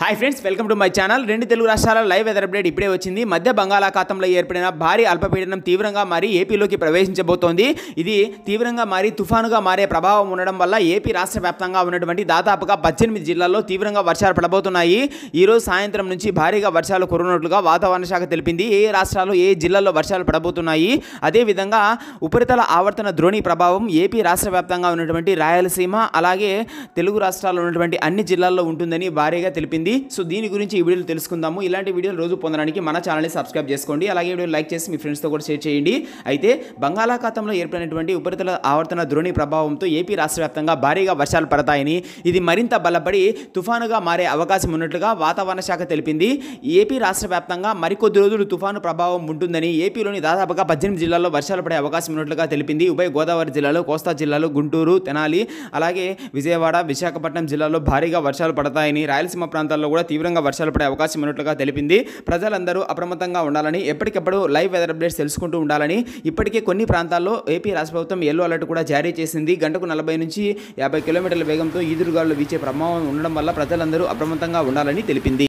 hi friends welcome to my channel రెండు తెలుగు రాష్ట్రాల live weather update ఇప్పుడే వచ్చింది మధ్య బంగాళాఖాతంలో ఏర్పడిన భారీ అల్పపీడనం తీవ్రంగా మారి ఏపీలోకి ప్రవేశించబోతోంది ఇది తీవ్రంగా మారి తుఫానుగా మారే ప్రభావం ఉండడం వల్ల ఏపీ రాష్ట్ర వ్యాప్తంగా ఉన్నటువంటి దాదాపుగా పద్దెనిమిది జిల్లాల్లో తీవ్రంగా వర్షాలు పడబోతున్నాయి ఈరోజు సాయంత్రం నుంచి భారీగా వర్షాలు కురునట్లుగా వాతావరణ శాఖ తెలిపింది ఏ రాష్ట్రాలు ఏ జిల్లాల్లో వర్షాలు పడబోతున్నాయి అదేవిధంగా ఉపరితల ఆవర్తన ద్రోణి ప్రభావం ఏపీ రాష్ట్ర వ్యాప్తంగా ఉన్నటువంటి రాయలసీమ అలాగే తెలుగు రాష్ట్రాల్లో ఉన్నటువంటి అన్ని జిల్లాల్లో ఉంటుందని భారీగా తెలిపింది జరిగింది సో దీని గురించి ఈ వీడియోలు తెలుసుకుందాము ఇలాంటి వీడియోలు రోజు పొందడానికి మన ఛానల్ని సబ్స్క్రైబ్ చేసుకోండి అలాగే వీడియో లైక్ చేసి మీ ఫ్రెండ్స్తో కూడా షేర్ చేయండి అయితే బంగాళాఖాతంలో ఏర్పడినటువంటి ఉపరితల ఆవర్తన ద్రోణి ప్రభావంతో ఏపీ రాష్ట్ర వ్యాప్తంగా భారీగా వర్షాలు పడతాయని ఇది మరింత బలపడి తుఫానుగా మారే అవకాశం ఉన్నట్లుగా వాతావరణ శాఖ తెలిపింది ఏపీ రాష్ట్ర వ్యాప్తంగా మరికొద్ది రోజులు తుఫాను ప్రభావం ఉంటుందని ఏపీలోని దాదాపుగా పద్దెనిమిది జిల్లాల్లో వర్షాలు పడే అవకాశం ఉన్నట్లుగా తెలిపింది ఉభయ గోదావరి జిల్లాలో కోస్తా జిల్లాలో గుంటూరు తెనాలి అలాగే విజయవాడ విశాఖపట్నం జిల్లాలో భారీగా వర్షాలు పడతాయని రాయలసీమ ప్రాంతాల్లో ప్రాంతాల్లో కూడా తీవ్రంగా వర్షాలు పడే అవకాశం ఉన్నట్లుగా తెలిపింది ప్రజలందరూ అప్రమత్తంగా ఉండాలని ఎప్పటికప్పుడు లైవ్ వెదర్ అప్డేట్స్ తెలుసుకుంటూ ఉండాలని ఇప్పటికే కొన్ని ప్రాంతాల్లో ఏపీ రాష్ట్ర ప్రభుత్వం ఎల్లో అలర్ట్ కూడా జారీ చేసింది గంటకు నలభై నుంచి యాభై కిలోమీటర్ల వేగంతో ఈదురుగాలు వీచే ప్రభావం ఉండడం వల్ల ప్రజలందరూ అప్రమత్తంగా ఉండాలని తెలిపింది